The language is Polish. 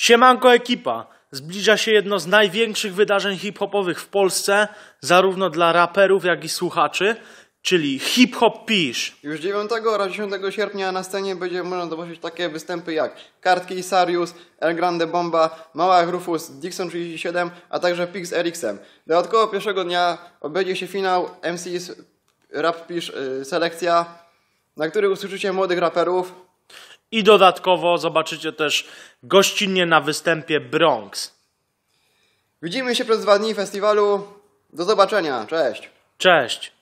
Siemanko ekipa! Zbliża się jedno z największych wydarzeń hip-hopowych w Polsce, zarówno dla raperów, jak i słuchaczy, czyli Hip Hop Pisz. Już 9 oraz 10 sierpnia na scenie będzie można zobaczyć takie występy jak Kartki Sarius, El Grande Bomba, Mała Rufus, Dixon 37, a także Pix Eriksem. Dodatkowo pierwszego dnia obejdzie się finał MC's Rap Pisz yy, Selekcja, na którym usłyszycie młodych raperów, i dodatkowo zobaczycie też gościnnie na występie Bronx. Widzimy się przez dwa dni festiwalu. Do zobaczenia. Cześć. Cześć.